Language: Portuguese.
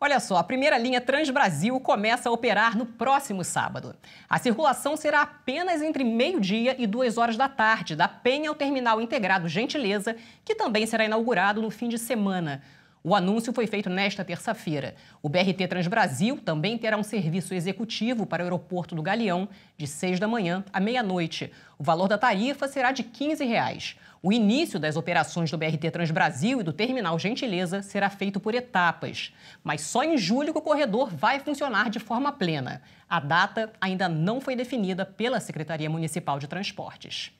Olha só, a primeira linha Transbrasil começa a operar no próximo sábado. A circulação será apenas entre meio-dia e duas horas da tarde, da Penha ao Terminal Integrado Gentileza, que também será inaugurado no fim de semana. O anúncio foi feito nesta terça-feira. O BRT Transbrasil também terá um serviço executivo para o aeroporto do Galeão, de 6 da manhã à meia-noite. O valor da tarifa será de R$ 15. Reais. O início das operações do BRT Transbrasil e do Terminal Gentileza será feito por etapas, mas só em julho que o corredor vai funcionar de forma plena. A data ainda não foi definida pela Secretaria Municipal de Transportes.